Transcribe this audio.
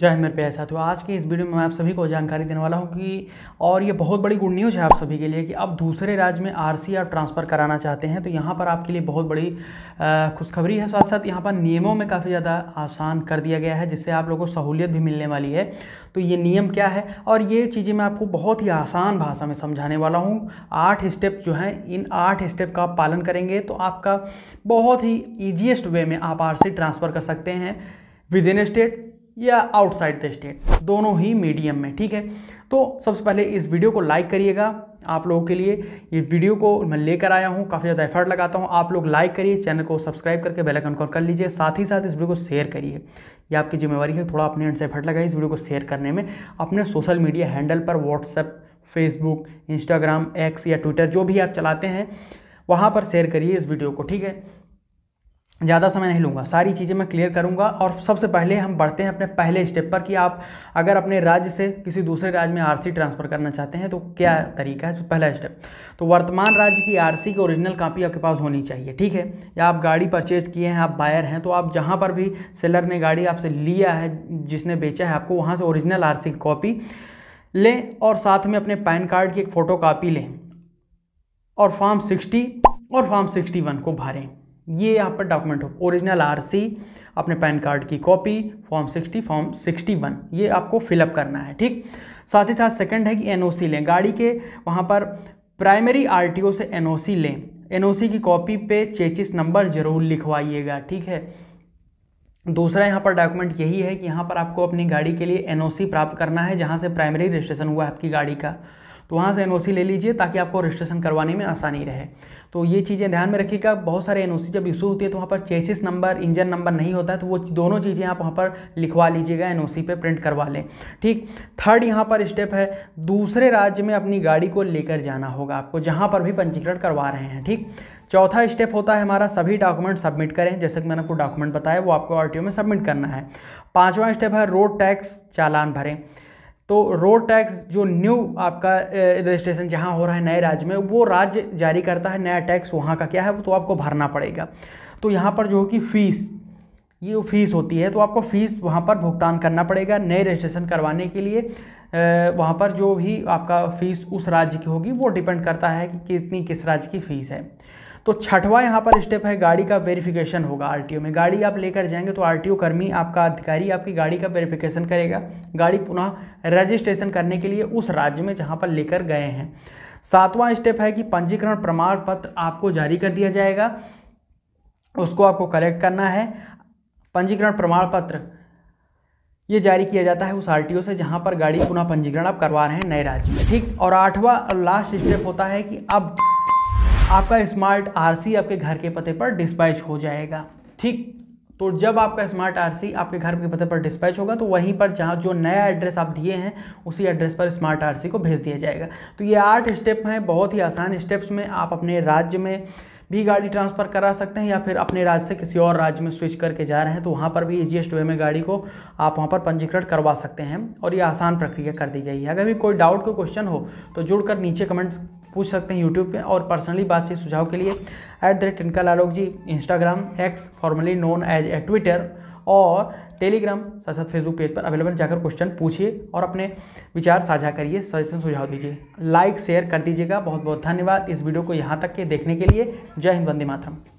जय हिंद मेरे प्यारे साथियों आज की इस वीडियो में मैं आप सभी को जानकारी देने वाला हूं कि और ये बहुत बड़ी गुड न्यूज़ है आप सभी के लिए कि आप दूसरे राज्य में सी आप ट्रांसफ़र कराना चाहते हैं तो यहाँ पर आपके लिए बहुत बड़ी खुशखबरी है साथ साथ यहाँ पर नियमों में काफ़ी ज़्यादा आसान कर दिया गया है जिससे आप लोगों को सहूलियत भी मिलने वाली है तो ये नियम क्या है और ये चीज़ें मैं आपको बहुत ही आसान भाषा में समझाने वाला हूँ आठ स्टेप जो हैं इन आठ स्टेप का आप पालन करेंगे तो आपका बहुत ही ईजिएस्ट वे में आप आर ट्रांसफ़र कर सकते हैं विद इन स्टेट या आउटसाइड द स्टेट दोनों ही मीडियम में ठीक है तो सबसे पहले इस वीडियो को लाइक करिएगा आप लोगों के लिए ये वीडियो को मैं लेकर आया हूँ काफ़ी ज़्यादा एफर्ट लगाता हूँ आप लोग लाइक करिए चैनल को सब्सक्राइब करके बेल आइकन को कर लीजिए साथ ही साथ इस वीडियो को शेयर करिए ये आपकी जिम्मेवारी है थोड़ा अपने एंड से एफर्ट लगाइए इस वीडियो को शेयर करने में अपने सोशल मीडिया हैंडल पर व्हाट्सएप फेसबुक इंस्टाग्राम एक्स या ट्विटर जो भी आप चलाते हैं वहाँ पर शेयर करिए इस वीडियो को ठीक है ज़्यादा समय नहीं लूँगा सारी चीज़ें मैं क्लियर करूँगा और सबसे पहले हम बढ़ते हैं अपने पहले स्टेप पर कि आप अगर अपने राज्य से किसी दूसरे राज्य में आरसी ट्रांसफ़र करना चाहते हैं तो क्या तरीका है तो पहला स्टेप तो वर्तमान राज्य की आरसी की ओरिजिनल कापी आपके पास होनी चाहिए ठीक है या आप गाड़ी परचेज किए हैं आप बायर हैं तो आप जहाँ पर भी सेलर ने गाड़ी आपसे लिया है जिसने बेचा है आपको वहाँ से ओरिजिनल आर की कॉपी लें और साथ में अपने पैन कार्ड की एक फ़ोटो लें और फॉर्म सिक्सटी और फॉर्म सिक्सटी को भरें ये यहाँ पर डॉक्यूमेंट हो ओरिजिनल आरसी अपने पैन कार्ड की कॉपी फॉर्म 60 फॉर्म 61 ये आपको फिलअप करना है ठीक साथ ही साथ सेकंड है कि एनओसी लें गाड़ी के वहाँ पर प्राइमरी आरटीओ से एनओसी लें एनओसी की कॉपी पे चेचिस नंबर जरूर लिखवाइएगा ठीक है दूसरा यहाँ पर डॉक्यूमेंट यही है कि यहाँ पर आपको अपनी गाड़ी के लिए सी प्राप्त करना है जहाँ से प्राइमरी रजिस्ट्रेशन हुआ है आपकी गाड़ी का तो वहाँ से एन ले लीजिए ताकि आपको रजिस्ट्रेशन करवाने में आसानी रहे तो ये चीज़ें ध्यान में रखिएगा बहुत सारे एन जब इशू होती है तो वहाँ पर चेसिस नंबर इंजन नंबर नहीं होता है तो वो दोनों चीज़ें आप वहाँ पर लिखवा लीजिएगा एन पे प्रिंट करवा लें ठीक थर्ड यहाँ पर स्टेप है दूसरे राज्य में अपनी गाड़ी को लेकर जाना होगा आपको जहाँ पर भी पंजीकरण करवा रहे हैं ठीक चौथा स्टेप होता है हमारा सभी डॉक्यूमेंट सबमिट करें जैसे कि मैंने आपको डॉक्यूमेंट बताया वो आपको आर में सबमिट करना है पाँचवा स्टेप है रोड टैक्स चालान भरें तो रोड टैक्स जो न्यू आपका रजिस्ट्रेशन जहाँ हो रहा है नए राज्य में वो राज्य जारी करता है नया टैक्स वहाँ का क्या है वो तो आपको भरना पड़ेगा तो यहाँ पर जो कि फ़ीस ये फ़ीस होती है तो आपको फ़ीस वहाँ पर भुगतान करना पड़ेगा नए रजिस्ट्रेशन करवाने के लिए वहाँ पर जो भी आपका फ़ीस उस राज्य की होगी वो डिपेंड करता है कि कितनी किस राज्य की फ़ीस है तो छठवा यहाँ पर स्टेप है गाड़ी का वेरिफिकेशन होगा आरटीओ में गाड़ी आप लेकर जाएंगे तो आरटीओ कर्मी आपका अधिकारी आपकी गाड़ी का वेरिफिकेशन करेगा गाड़ी पुनः रजिस्ट्रेशन करने के लिए उस राज्य में जहाँ पर लेकर गए हैं सातवां स्टेप है कि पंजीकरण प्रमाण पत्र आपको जारी कर दिया जाएगा उसको आपको कलेक्ट करना है पंजीकरण प्रमाण पत्र ये जारी किया जाता है उस आरटीओ से जहाँ पर गाड़ी पुनः पंजीकरण आप करवा रहे हैं नए राज्य में ठीक और आठवां और लास्ट स्टेप होता है कि अब आपका स्मार्ट आरसी आपके घर के पते पर डिस्पैच हो जाएगा ठीक तो जब आपका स्मार्ट आरसी आपके घर के पते पर डिस्पैच होगा तो वहीं पर जहाँ जो नया एड्रेस आप दिए हैं उसी एड्रेस पर स्मार्ट आरसी को भेज दिया जाएगा तो ये आठ स्टेप हैं बहुत ही आसान स्टेप्स में आप अपने राज्य में भी गाड़ी ट्रांसफ़र करा सकते हैं या फिर अपने राज्य से किसी और राज्य में स्विच करके जा रहे हैं तो वहाँ पर भी ई वे में गाड़ी को आप वहाँ पर पंजीकृत करवा सकते हैं और ये आसान प्रक्रिया कर दी गई है अगर भी कोई डाउट कोई क्वेश्चन हो तो जुड़कर नीचे कमेंट्स पूछ सकते हैं यूट्यूब पे और पर्सनली बातचीत सुझाव के लिए एट द रेट टिनका लालोक जी Instagram X formerly known as a Twitter और टेलीग्राम साथ साथ फेसबुक पेज पर अवेलेबल जाकर क्वेश्चन पूछिए और अपने विचार साझा करिए सजेशन सुझाव दीजिए लाइक शेयर कर दीजिएगा बहुत बहुत धन्यवाद इस वीडियो को यहाँ तक के देखने के लिए जय हिंद वंदे मातरम